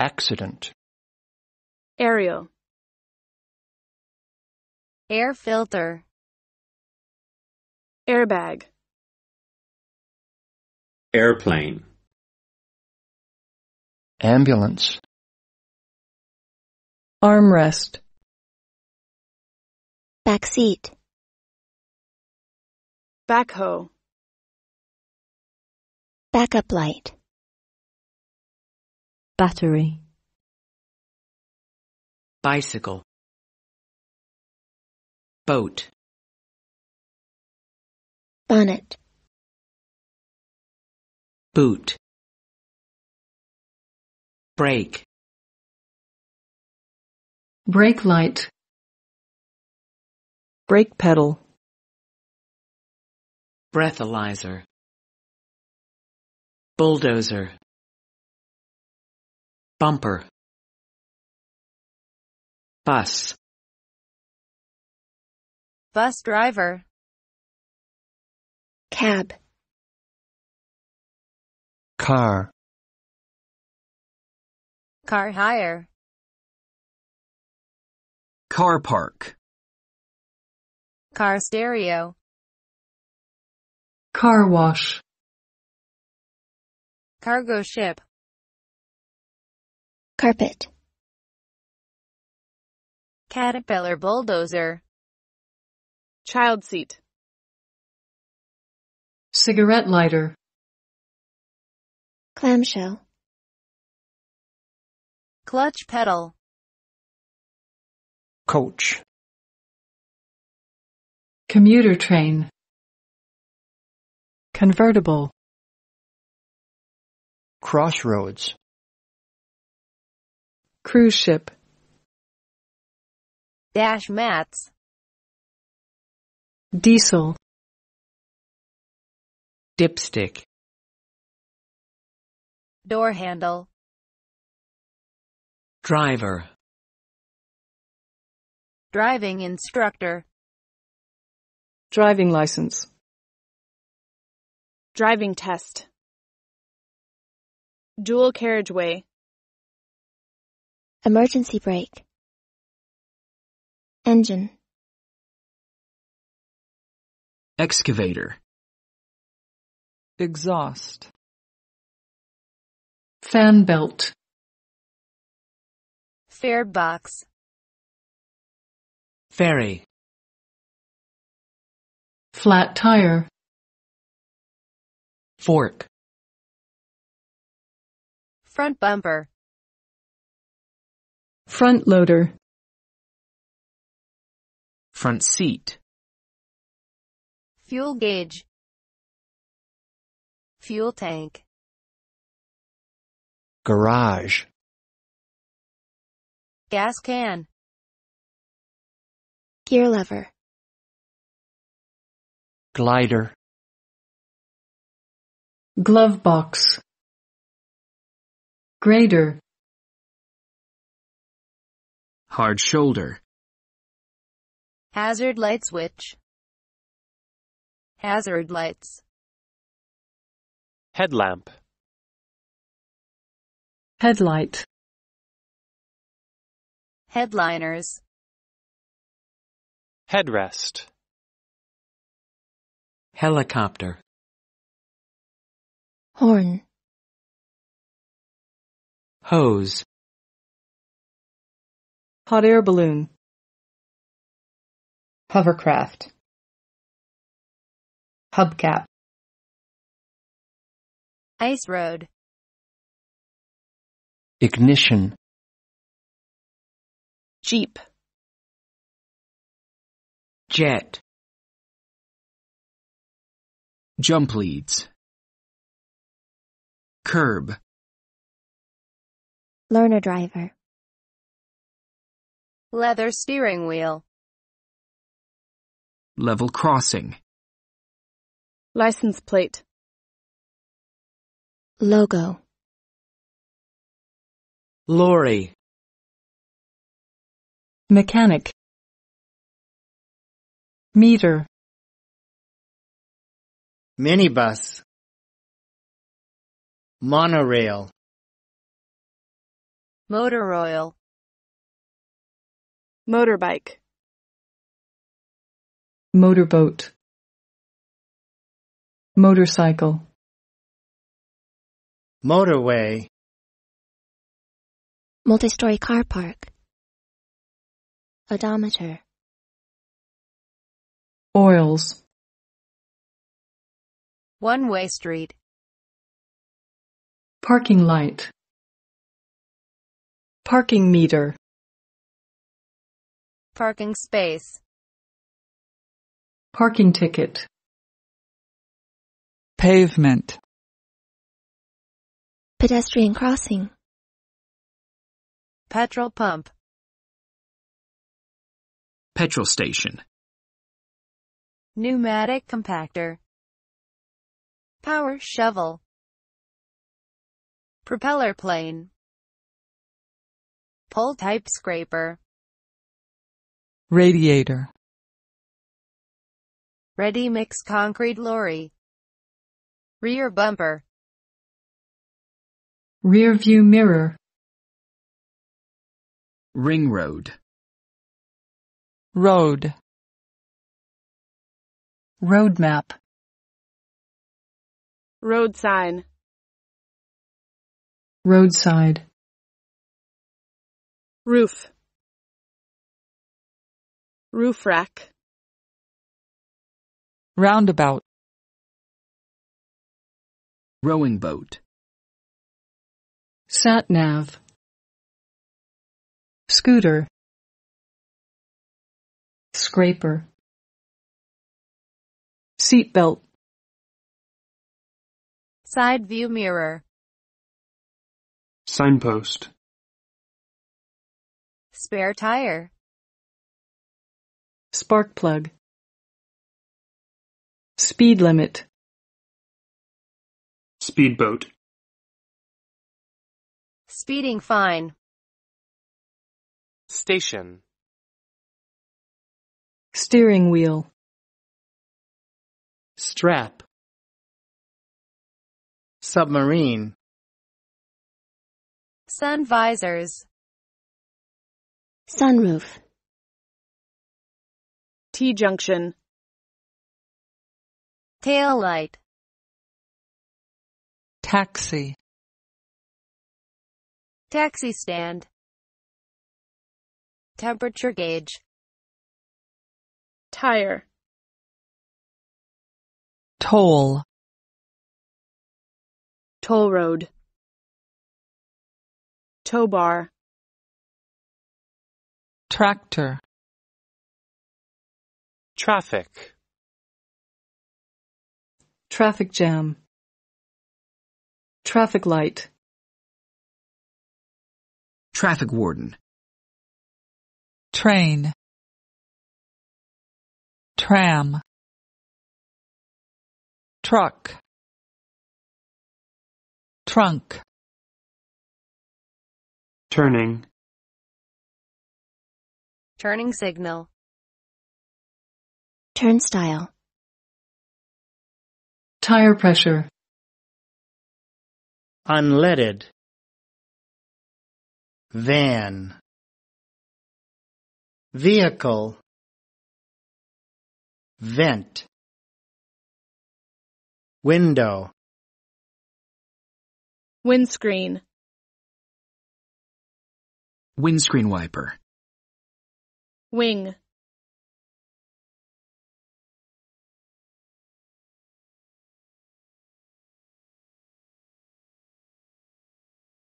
accident aerial air filter airbag airplane ambulance armrest backseat backhoe backup light Battery. Bicycle. Boat. Bonnet. Boot. Brake. Brake light. Brake pedal. Breathalyzer. Bulldozer bumper bus bus driver cab car car hire car park car stereo car wash cargo ship carpet caterpillar bulldozer child seat cigarette lighter clamshell clutch pedal coach commuter train convertible crossroads cruise ship dash mats diesel dipstick door handle driver driving instructor driving license driving test dual carriageway Emergency brake. Engine. Excavator. Exhaust. Fan belt. Fare box. Ferry. Flat tire. Fork. Front bumper. Front loader. Front seat. Fuel gauge. Fuel tank. Garage. Gas can. Gear lever. Glider. Glove box. Grader hard shoulder. Hazard light switch. Hazard lights. Headlamp. Headlight. Headliners. Headrest. Helicopter. Horn. Hose. Hot air balloon. Hovercraft. Hubcap. Ice road. Ignition. Jeep. Jet. Jump leads. Curb. Learner driver leather steering wheel, level crossing, license plate, logo, lorry, mechanic, meter, minibus, monorail, motor oil, Motorbike Motorboat Motorcycle Motorway Multi-story car park Odometer Oils One-way street Parking light Parking meter Parking space. Parking ticket. Pavement. Pedestrian crossing. Petrol pump. Petrol station. Pneumatic compactor. Power shovel. Propeller plane. Pole type scraper. Radiator. Ready mix concrete lorry. Rear bumper. Rear view mirror. Ring road. Road. Road map. Road sign. Roadside. Roof. Roof rack. Roundabout. Rowing boat. Sat nav. Scooter. Scraper. Seatbelt. Side view mirror. Signpost. Spare tire. Spark plug. Speed limit. Speedboat. Speeding fine. Station. Steering wheel. Strap. Submarine. Sun visors. Sunroof. T-junction tail light taxi taxi stand temperature gauge tire toll toll road tow bar tractor Traffic. Traffic jam. Traffic light. Traffic warden. Train. Tram. Truck. Trunk. Turning. Turning signal. Turnstile. Tire pressure. Unleaded. Van. Vehicle. Vent. Window. Windscreen. Windscreen wiper. Wing.